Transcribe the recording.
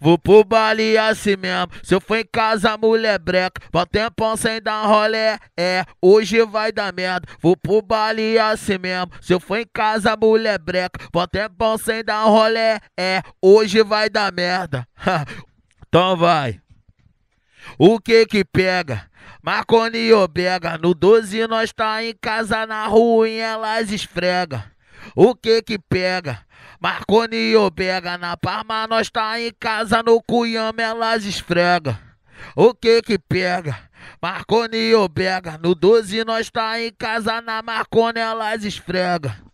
Vou pro baile assim mesmo. Se eu for em casa, mulher breca. Vou tempão sem dar rolé. É, hoje vai dar merda. Vou pro baile assim mesmo. Se eu for em casa, mulher breca. Vou tempão sem dar rolé. É, hoje vai dar merda. então vai. O que que pega? Marconi obega. No 12 nós tá em casa, na rua e elas esfrega o que que pega? Marconi obega na Parma, nós tá em casa, no Cuiama, elas esfrega. O que que pega? Marconi obega no 12 nós tá em casa, na Marconi elas esfrega.